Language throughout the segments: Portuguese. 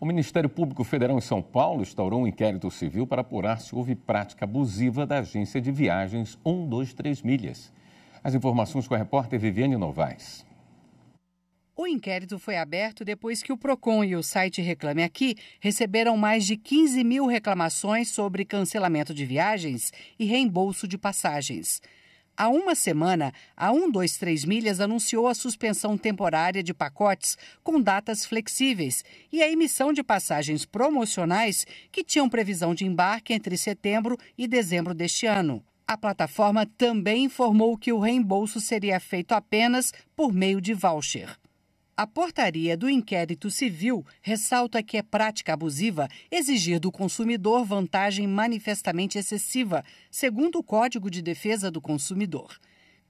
O Ministério Público Federal em São Paulo instaurou um inquérito civil para apurar se houve prática abusiva da agência de viagens 123 Milhas. As informações com a repórter Viviane Novaes. O inquérito foi aberto depois que o PROCON e o site Reclame Aqui receberam mais de 15 mil reclamações sobre cancelamento de viagens e reembolso de passagens. Há uma semana, a 123 Milhas anunciou a suspensão temporária de pacotes com datas flexíveis e a emissão de passagens promocionais que tinham previsão de embarque entre setembro e dezembro deste ano. A plataforma também informou que o reembolso seria feito apenas por meio de voucher. A portaria do inquérito civil ressalta que é prática abusiva exigir do consumidor vantagem manifestamente excessiva, segundo o Código de Defesa do Consumidor.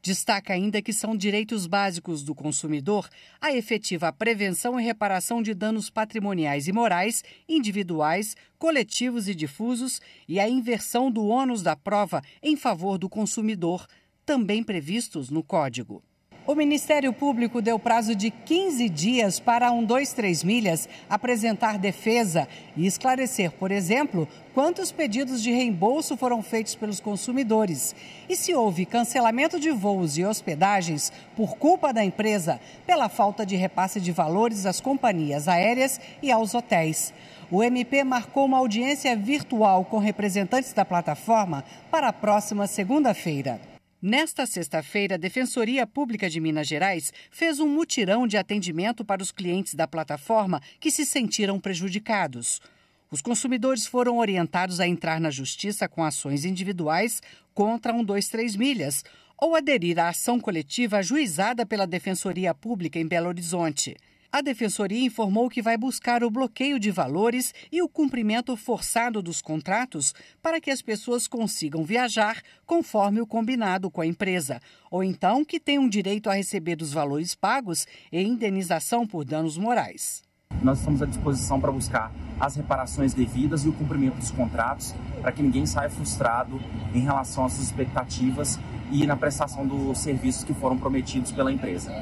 Destaca ainda que são direitos básicos do consumidor a efetiva prevenção e reparação de danos patrimoniais e morais, individuais, coletivos e difusos e a inversão do ônus da prova em favor do consumidor, também previstos no Código. O Ministério Público deu prazo de 15 dias para um três Milhas apresentar defesa e esclarecer, por exemplo, quantos pedidos de reembolso foram feitos pelos consumidores e se houve cancelamento de voos e hospedagens por culpa da empresa pela falta de repasse de valores às companhias aéreas e aos hotéis. O MP marcou uma audiência virtual com representantes da plataforma para a próxima segunda-feira. Nesta sexta-feira, a Defensoria Pública de Minas Gerais fez um mutirão de atendimento para os clientes da plataforma que se sentiram prejudicados. Os consumidores foram orientados a entrar na justiça com ações individuais contra um, 23 milhas ou aderir à ação coletiva ajuizada pela Defensoria Pública em Belo Horizonte. A defensoria informou que vai buscar o bloqueio de valores e o cumprimento forçado dos contratos para que as pessoas consigam viajar conforme o combinado com a empresa, ou então que tenham direito a receber dos valores pagos e indenização por danos morais. Nós estamos à disposição para buscar as reparações devidas e o cumprimento dos contratos, para que ninguém saia frustrado em relação às suas expectativas e na prestação dos serviços que foram prometidos pela empresa.